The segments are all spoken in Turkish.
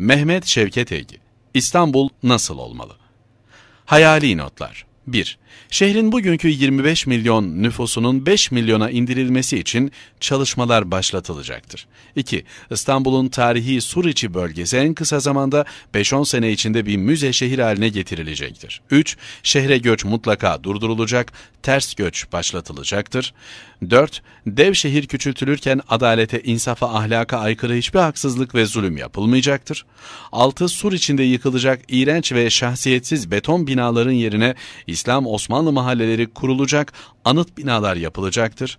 Mehmet Şevket Egi İstanbul nasıl olmalı? Hayali notlar 1. Şehrin bugünkü 25 milyon nüfusunun 5 milyona indirilmesi için çalışmalar başlatılacaktır. 2. İstanbul'un tarihi Suriçi bölgesi en kısa zamanda 5-10 sene içinde bir müze şehir haline getirilecektir. 3. Şehre göç mutlaka durdurulacak, ters göç başlatılacaktır. 4. Dev şehir küçültülürken adalete, insafa, ahlaka aykırı hiçbir haksızlık ve zulüm yapılmayacaktır. 6. Sur içinde yıkılacak iğrenç ve şahsiyetsiz beton binaların yerine İslam Osmanlı mahalleleri kurulacak, anıt binalar yapılacaktır.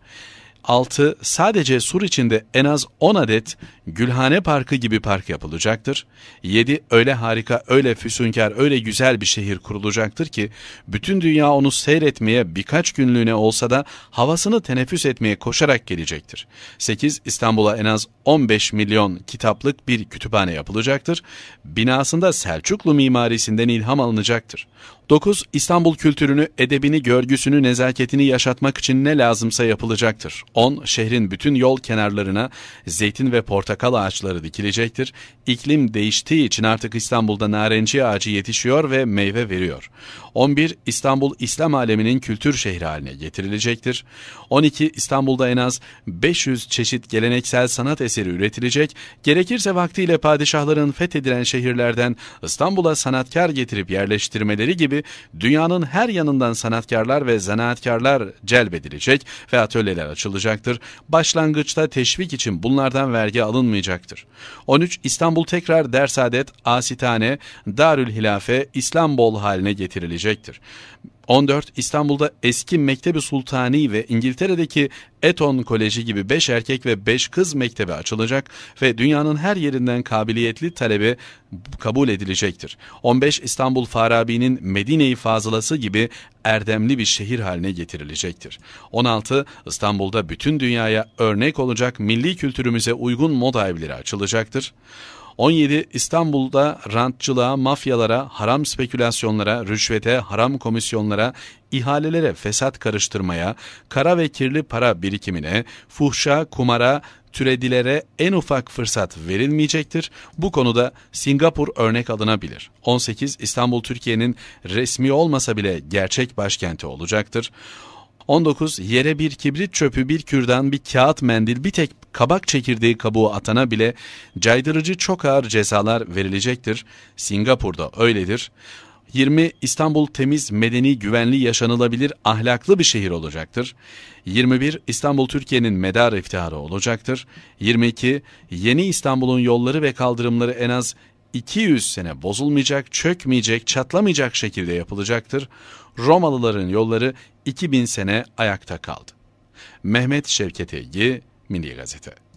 6. Sadece sur içinde en az 10 adet Gülhane Parkı gibi park yapılacaktır. 7. Öyle harika, öyle füsunkar, öyle güzel bir şehir kurulacaktır ki bütün dünya onu seyretmeye birkaç günlüğüne olsa da havasını teneffüs etmeye koşarak gelecektir. 8. İstanbul'a en az 15 milyon kitaplık bir kütüphane yapılacaktır. Binasında Selçuklu mimarisinden ilham alınacaktır. 9. İstanbul kültürünü, edebini, görgüsünü, nezaketini yaşatmak için ne lazımsa yapılacaktır. 10. Şehrin bütün yol kenarlarına zeytin ve portakal ağaçları dikilecektir. İklim değiştiği için artık İstanbul'da narenci ağacı yetişiyor ve meyve veriyor. 11. İstanbul İslam aleminin kültür şehri haline getirilecektir. 12. İstanbul'da en az 500 çeşit geleneksel sanat eseri üretilecek. Gerekirse vaktiyle padişahların fethedilen şehirlerden İstanbul'a sanatkar getirip yerleştirmeleri örnekleri gibi dünyanın her yanından sanatkarlar ve zanaatkarlar celbedilecek ve atölyeler açılacaktır. Başlangıçta teşvik için bunlardan vergi alınmayacaktır. 13. İstanbul tekrar Dersadet, Asitane, Darül Hilafe, İslambol haline getirilecektir. 14. İstanbul'da eski Mektebi Sultani ve İngiltere'deki Eton Koleji gibi 5 erkek ve 5 kız mektebi açılacak ve dünyanın her yerinden kabiliyetli talebe kabul edilecektir. 15. İstanbul Farabi'nin Medine-i Fazılası gibi erdemli bir şehir haline getirilecektir. 16. İstanbul'da bütün dünyaya örnek olacak milli kültürümüze uygun moda evleri açılacaktır. 17. İstanbul'da rantçılığa, mafyalara, haram spekülasyonlara, rüşvete, haram komisyonlara, ihalelere fesat karıştırmaya, kara ve kirli para birikimine, fuhşa, kumara, türedilere en ufak fırsat verilmeyecektir. Bu konuda Singapur örnek alınabilir. 18. İstanbul Türkiye'nin resmi olmasa bile gerçek başkenti olacaktır. 19. Yere bir kibrit çöpü, bir kürdan, bir kağıt mendil, bir tek kabak çekirdeği kabuğu atana bile caydırıcı çok ağır cezalar verilecektir. Singapur'da öyledir. 20 İstanbul temiz, medeni, güvenli, yaşanılabilir, ahlaklı bir şehir olacaktır. 21 İstanbul Türkiye'nin medar iftiharı olacaktır. 22 Yeni İstanbul'un yolları ve kaldırımları en az 200 sene bozulmayacak, çökmeyecek, çatlamayacak şekilde yapılacaktır. Romalıların yolları 2000 sene ayakta kaldı. Mehmet Şevket Eygi, Milli Gazete